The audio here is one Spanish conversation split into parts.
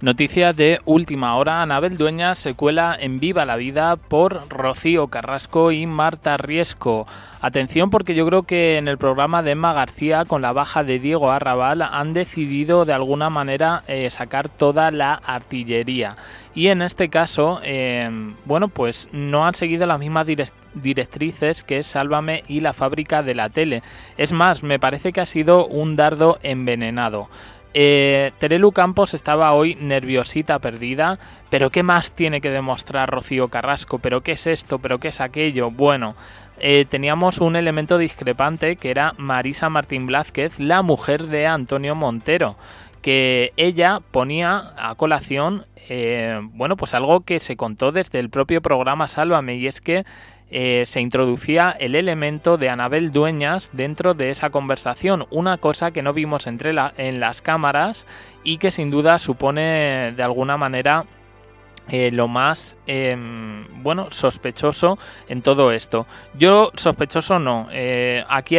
Noticia de última hora, Anabel Dueña secuela en Viva la Vida por Rocío Carrasco y Marta Riesco. Atención porque yo creo que en el programa de Emma García con la baja de Diego Arrabal han decidido de alguna manera eh, sacar toda la artillería. Y en este caso, em, bueno, pues no han seguido las mismas directrices que Sálvame y la fábrica de la tele. Es más, me parece que ha sido un dardo envenenado. Eh, Terelu Campos estaba hoy nerviosita, perdida. Pero ¿qué más tiene que demostrar Rocío Carrasco? ¿Pero qué es esto? ¿Pero qué es aquello? Bueno, eh, teníamos un elemento discrepante que era Marisa Martín Blázquez, la mujer de Antonio Montero, que ella ponía a colación, eh, bueno, pues algo que se contó desde el propio programa Sálvame, y es que eh, se introducía el elemento de Anabel Dueñas dentro de esa conversación, una cosa que no vimos entre en las cámaras y que sin duda supone de alguna manera eh, lo más em, bueno sospechoso en todo esto. Yo sospechoso no. Eh, aquí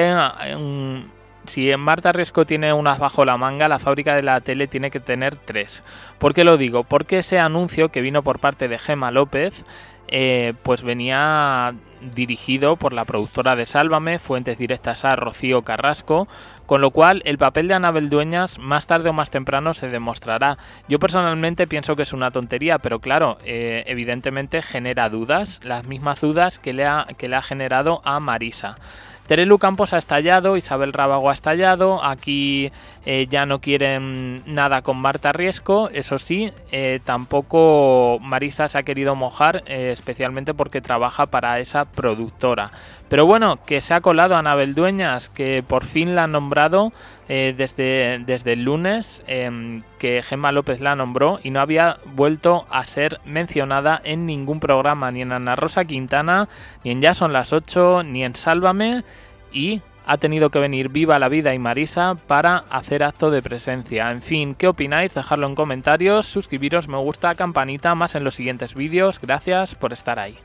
si en Marta Riesco tiene unas bajo la manga, la fábrica de la tele tiene que tener tres. ¿Por qué lo digo? Porque ese anuncio que vino por parte de Gema López eh, pues venía dirigido por la productora de Sálvame, Fuentes Directas a Rocío Carrasco, con lo cual el papel de Anabel Dueñas más tarde o más temprano se demostrará. Yo personalmente pienso que es una tontería, pero claro, eh, evidentemente genera dudas, las mismas dudas que le ha generado a Marisa. Terelu Campos ha estallado, Isabel Rábago ha estallado, aquí eh, ya no quieren nada con Marta Riesco, eso sí, eh, tampoco Marisa se ha querido mojar, eh, especialmente porque trabaja para esa productora. Pero bueno, que se ha colado Anabel Dueñas, que por fin la han nombrado eh, desde, desde el lunes em, que Gemma López la nombró y no había vuelto a ser mencionada en ningún programa, ni en Ana Rosa Quintana, ni en Ya son las 8, ni en Sálvame y ha tenido que venir Viva la Vida y Marisa para hacer acto de presencia. En fin, ¿qué opináis? Dejadlo en comentarios, suscribiros, me gusta, campanita, más en los siguientes vídeos. Gracias por estar ahí.